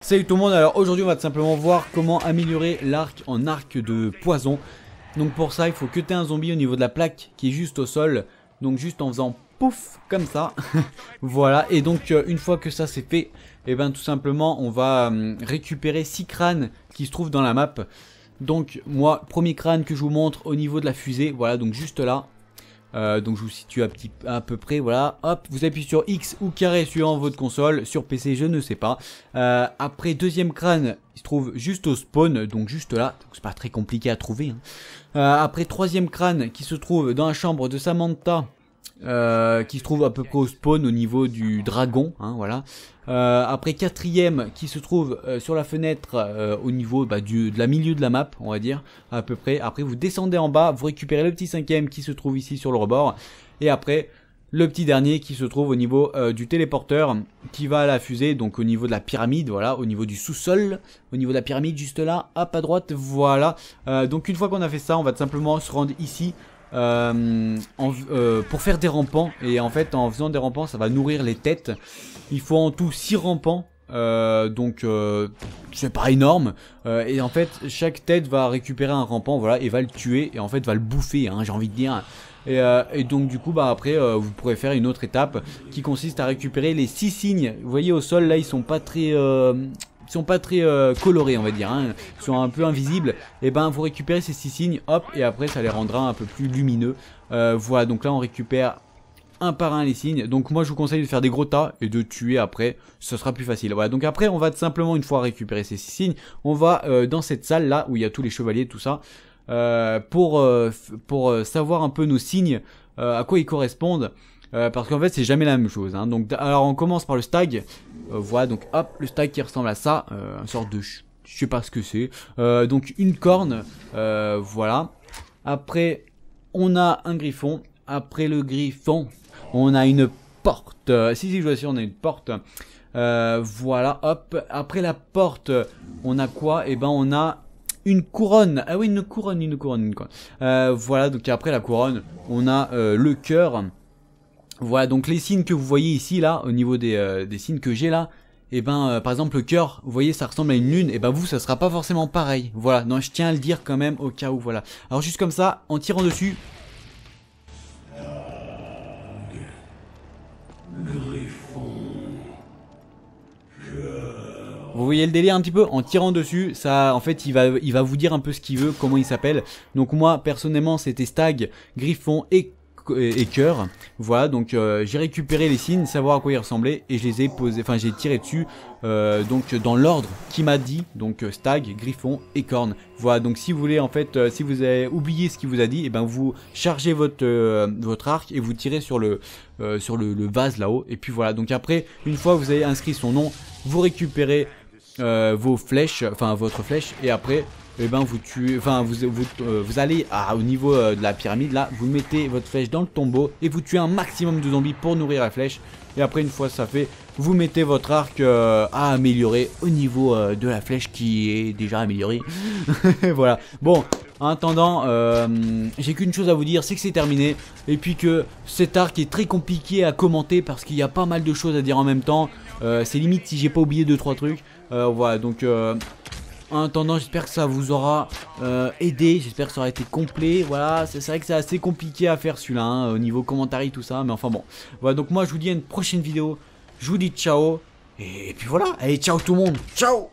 Salut tout le monde, alors aujourd'hui on va tout simplement voir comment améliorer l'arc en arc de poison. Donc pour ça il faut que tu un zombie au niveau de la plaque qui est juste au sol. Donc juste en faisant pouf comme ça. voilà et donc euh, une fois que ça c'est fait, et eh ben tout simplement on va hum, récupérer 6 crânes qui se trouvent dans la map. Donc moi, premier crâne que je vous montre au niveau de la fusée, voilà, donc juste là. Euh, donc je vous situe à, petit, à peu près, voilà, hop, vous appuyez sur X ou carré suivant votre console, sur PC je ne sais pas. Euh, après deuxième crâne, il se trouve juste au spawn, donc juste là, c'est pas très compliqué à trouver. Hein. Euh, après troisième crâne qui se trouve dans la chambre de Samantha, euh, qui se trouve à peu près au spawn au niveau du dragon, hein, voilà. Euh, après quatrième qui se trouve euh, sur la fenêtre au niveau bah, du, de la milieu de la map, on va dire, à peu près. Après vous descendez en bas, vous récupérez le petit cinquième qui se trouve ici sur le rebord, et après le petit dernier qui se trouve au niveau du téléporteur qui va à la fusée, donc au niveau de la pyramide, voilà, au niveau du sous-sol, au niveau de la pyramide juste là, hop à droite, voilà. donc une fois qu'on a fait ça, on va simplement se rendre ici euh, euh, pour faire des rampants. Et en fait, en faisant des rampants, ça va nourrir les têtes. Il faut en tout 6 rampants. Euh, donc euh, c'est pas énorme et en fait chaque tête va récupérer un rampant voilà et va le tuer et en fait va le bouffer hein, j'ai envie de dire et, donc du coup bah après vous pourrez faire une autre étape qui consiste à récupérer les 6 signes. Vous voyez au sol là ils sont pas très euh, sont pas très euh, colorés on va dire, hein, sont un peu invisibles, et eh ben vous récupérez ces six signes, hop, et après ça les rendra un peu plus lumineux. Euh, voilà, donc là on récupère un par un les signes. Donc moi je vous conseille de faire des gros tas et de tuer après, ce sera plus facile. Voilà, donc après on va simplement une fois récupérer ces six signes, on va euh, dans cette salle là où il y a tous les chevaliers, tout ça, pour, pour savoir un peu nos signes, à quoi ils correspondent. Euh, parce qu'en fait c'est jamais la même chose. Hein. Donc alors on commence par le stag. Euh, voilà donc hop le stag qui ressemble à ça, euh, une sorte de je sais pas ce que c'est. Euh, donc une corne, voilà. Après on a un griffon. Après le griffon, on a une porte. si si je vois si on a une porte. voilà hop. Après la porte, on a quoi Et eh ben on a une couronne. Ah oui, une couronne, une couronne, une couronne. Euh, voilà, donc après la couronne, on a le cœur. Voilà, donc les signes que vous voyez ici, là, au niveau des, euh, signes que j'ai là, et eh ben, euh, par exemple, le cœur, vous voyez, ça ressemble à une lune, et eh ben vous, ça sera pas forcément pareil. Voilà, non, je tiens à le dire quand même, au cas où, voilà. Alors, juste comme ça, en tirant dessus... Vous voyez le délire un petit peu En tirant dessus, ça, en fait, il va, il va vous dire un peu ce qu'il veut, comment il s'appelle. Donc moi, personnellement, c'était Stag, Griffon et et cœur. Voilà, donc euh, j'ai récupéré les signes, savoir à quoi ils ressemblaient, et je les ai posés, enfin j'ai tiré dessus, euh, donc dans l'ordre qui m'a dit, donc euh, stag, griffon et corne. Voilà, donc si vous voulez, en fait, si vous avez oublié ce qu'il vous a dit, et eh ben vous chargez votre, votre arc et vous tirez sur le, sur le, le vase là-haut, et puis voilà. Donc après, une fois que vous avez inscrit son nom, vous récupérez vos flèches, enfin votre flèche, et après et eh ben vous tuez, enfin vous, vous, euh, vous allez à, au niveau euh, de la pyramide là, vous mettez votre flèche dans le tombeau et vous tuez un maximum de zombies pour nourrir la flèche. Et après une fois ça fait, vous mettez votre arc euh, à améliorer au niveau de la flèche qui est déjà améliorée. voilà. Bon, en attendant, j'ai qu'une chose à vous dire, c'est que c'est terminé. Et puis que cet arc est très compliqué à commenter parce qu'il y a pas mal de choses à dire en même temps. c'est limite si j'ai pas oublié 2-3 trucs. voilà, donc... En attendant, j'espère que ça vous aura euh, aidé. J'espère que ça aura été complet. Voilà, c'est vrai que c'est assez compliqué à faire celui-là, hein, au niveau commentaire tout ça. Mais enfin bon. Voilà, donc moi, je vous dis à une prochaine vidéo. Je vous dis ciao. Et, et puis voilà. Allez, ciao tout le monde. Ciao